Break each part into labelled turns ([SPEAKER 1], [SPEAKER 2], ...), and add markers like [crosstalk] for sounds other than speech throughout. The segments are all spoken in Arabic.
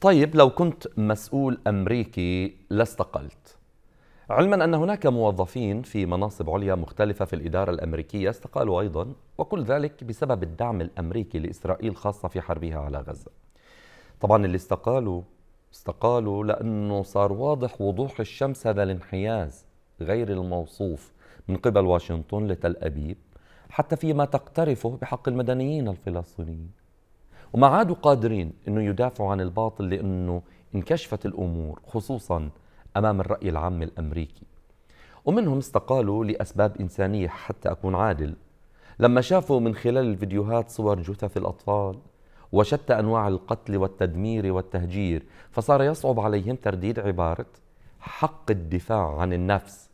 [SPEAKER 1] طيب لو كنت مسؤول أمريكي لاستقلت علما أن هناك موظفين في مناصب عليا مختلفة في الإدارة الأمريكية استقالوا أيضا وكل ذلك بسبب الدعم الأمريكي لإسرائيل خاصة في حربها على غزة طبعا اللي استقالوا استقالوا لأنه صار واضح وضوح الشمس هذا الانحياز غير الموصوف من قبل واشنطن لتل أبيب حتى فيما تقترفه بحق المدنيين الفلسطينيين وما عادوا قادرين انه يدافعوا عن الباطل لانه انكشفت الامور خصوصا امام الراي العام الامريكي ومنهم استقالوا لاسباب انسانيه حتى اكون عادل لما شافوا من خلال الفيديوهات صور جثث الاطفال وشتى انواع القتل والتدمير والتهجير فصار يصعب عليهم ترديد عباره حق الدفاع عن النفس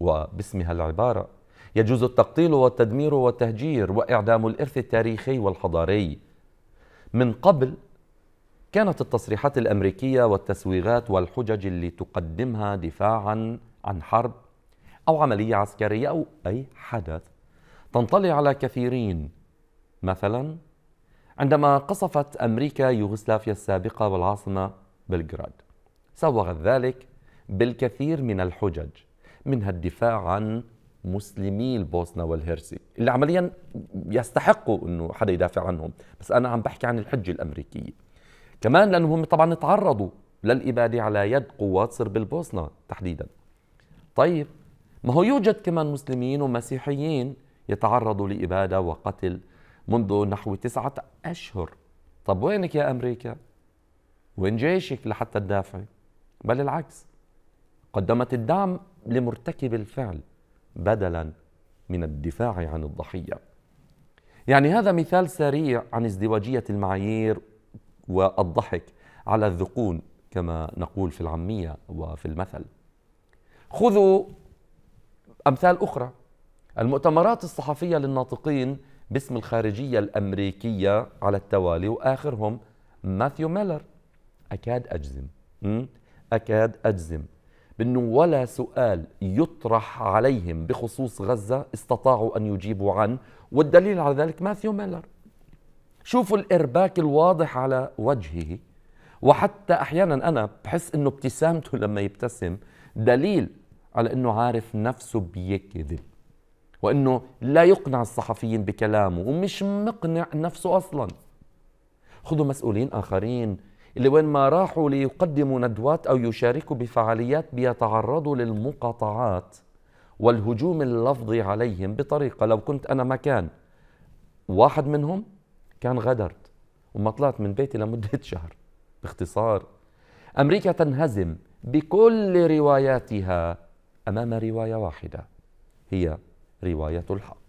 [SPEAKER 1] وباسمها العباره يجوز التقتيل والتدمير والتهجير واعدام الارث التاريخي والحضاري من قبل كانت التصريحات الامريكيه والتسويغات والحجج اللي تقدمها دفاعا عن حرب او عمليه عسكريه او اي حدث تنطلي على كثيرين مثلا عندما قصفت امريكا يوغوسلافيا السابقه والعاصمه بلغراد سوغت ذلك بالكثير من الحجج منها الدفاع عن مسلمي البوسنة والهرسي اللي عمليا يستحقوا أنه حدا يدافع عنهم بس أنا عم بحكي عن الحجة الأمريكية كمان لأنهم هم طبعا تعرضوا للإبادة على يد قوات صرب البوسنة تحديدا طيب ما هو يوجد كمان مسلمين ومسيحيين يتعرضوا لإبادة وقتل منذ نحو تسعة أشهر طب وينك يا أمريكا؟ وين جيشك لحتى تدافعي؟ بل العكس قدمت الدعم لمرتكب الفعل بدلا من الدفاع عن الضحيه يعني هذا مثال سريع عن ازدواجيه المعايير والضحك على الذقون كما نقول في العاميه وفي المثل خذوا امثال اخرى المؤتمرات الصحفيه للناطقين باسم الخارجيه الامريكيه على التوالي واخرهم ماثيو ميلر اكاد اجزم اكاد اجزم بأنه ولا سؤال يطرح عليهم بخصوص غزة استطاعوا أن يجيبوا عنه والدليل على ذلك ماثيو ميلر شوفوا الإرباك الواضح على وجهه وحتى أحيانا أنا بحس أنه ابتسامته لما يبتسم دليل على أنه عارف نفسه بيكذب وأنه لا يقنع الصحفيين بكلامه ومش مقنع نفسه أصلا خذوا مسؤولين آخرين اللي وين ما راحوا ليقدموا ندوات أو يشاركوا بفعاليات بيتعرضوا للمقاطعات والهجوم اللفظي عليهم بطريقة لو كنت أنا مكان واحد منهم كان غدرت وما طلعت من بيتي لمدة [laughs] شهر باختصار أمريكا تنهزم بكل رواياتها أمام رواية واحدة هي رواية الحق